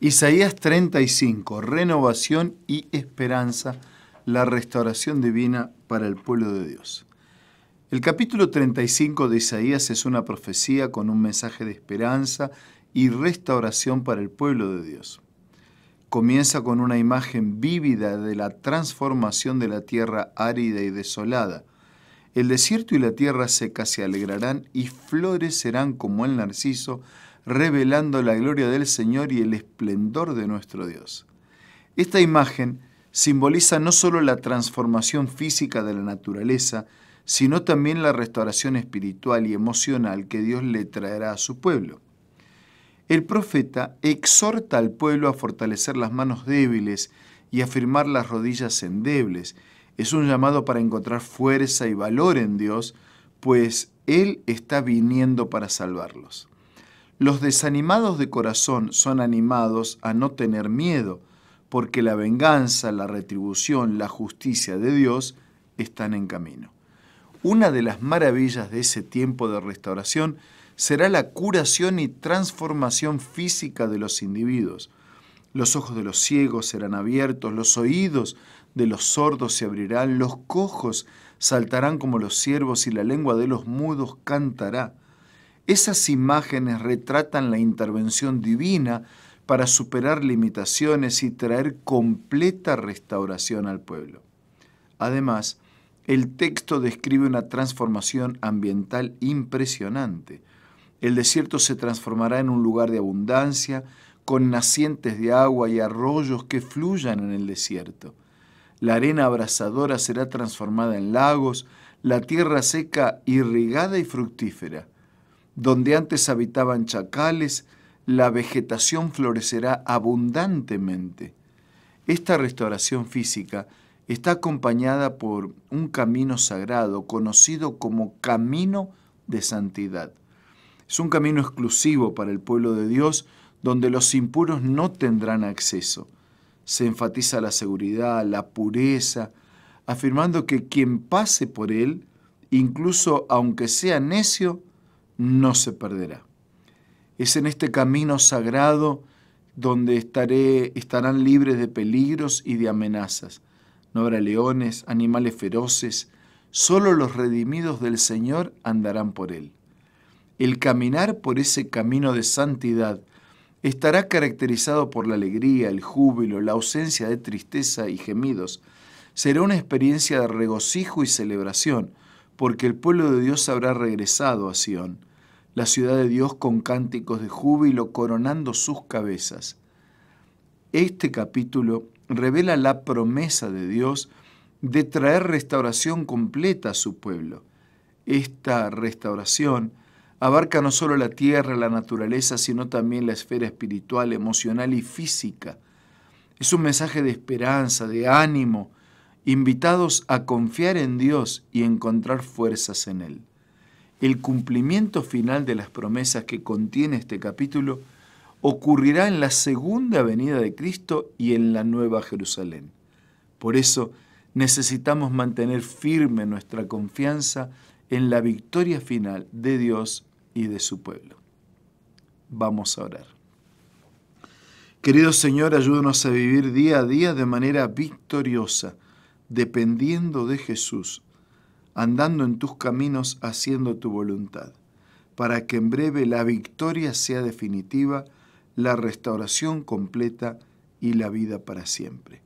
Isaías 35, renovación y esperanza, la restauración divina para el pueblo de Dios. El capítulo 35 de Isaías es una profecía con un mensaje de esperanza y restauración para el pueblo de Dios. Comienza con una imagen vívida de la transformación de la tierra árida y desolada, el desierto y la tierra seca se alegrarán y florecerán como el narciso, revelando la gloria del Señor y el esplendor de nuestro Dios. Esta imagen simboliza no solo la transformación física de la naturaleza, sino también la restauración espiritual y emocional que Dios le traerá a su pueblo. El profeta exhorta al pueblo a fortalecer las manos débiles y afirmar las rodillas endebles, es un llamado para encontrar fuerza y valor en Dios, pues Él está viniendo para salvarlos. Los desanimados de corazón son animados a no tener miedo, porque la venganza, la retribución, la justicia de Dios están en camino. Una de las maravillas de ese tiempo de restauración será la curación y transformación física de los individuos. Los ojos de los ciegos serán abiertos, los oídos de los sordos se abrirán, los cojos saltarán como los ciervos y la lengua de los mudos cantará. Esas imágenes retratan la intervención divina para superar limitaciones y traer completa restauración al pueblo. Además, el texto describe una transformación ambiental impresionante. El desierto se transformará en un lugar de abundancia, con nacientes de agua y arroyos que fluyan en el desierto. La arena abrasadora será transformada en lagos, la tierra seca irrigada y fructífera. Donde antes habitaban chacales, la vegetación florecerá abundantemente. Esta restauración física está acompañada por un camino sagrado conocido como camino de santidad. Es un camino exclusivo para el pueblo de Dios donde los impuros no tendrán acceso se enfatiza la seguridad, la pureza, afirmando que quien pase por él, incluso aunque sea necio, no se perderá. Es en este camino sagrado donde estaré, estarán libres de peligros y de amenazas. No habrá leones, animales feroces, solo los redimidos del Señor andarán por él. El caminar por ese camino de santidad estará caracterizado por la alegría, el júbilo, la ausencia de tristeza y gemidos. Será una experiencia de regocijo y celebración, porque el pueblo de Dios habrá regresado a Sión, la ciudad de Dios con cánticos de júbilo coronando sus cabezas. Este capítulo revela la promesa de Dios de traer restauración completa a su pueblo. Esta restauración abarca no solo la tierra, la naturaleza, sino también la esfera espiritual, emocional y física. Es un mensaje de esperanza, de ánimo, invitados a confiar en Dios y encontrar fuerzas en Él. El cumplimiento final de las promesas que contiene este capítulo ocurrirá en la segunda venida de Cristo y en la nueva Jerusalén. Por eso necesitamos mantener firme nuestra confianza en la victoria final de Dios y de su pueblo. Vamos a orar. Querido Señor, ayúdanos a vivir día a día de manera victoriosa, dependiendo de Jesús, andando en tus caminos, haciendo tu voluntad, para que en breve la victoria sea definitiva, la restauración completa y la vida para siempre.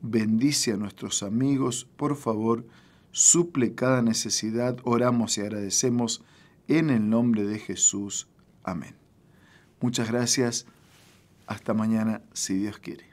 Bendice a nuestros amigos, por favor, suple cada necesidad, oramos y agradecemos en el nombre de Jesús. Amén. Muchas gracias. Hasta mañana, si Dios quiere.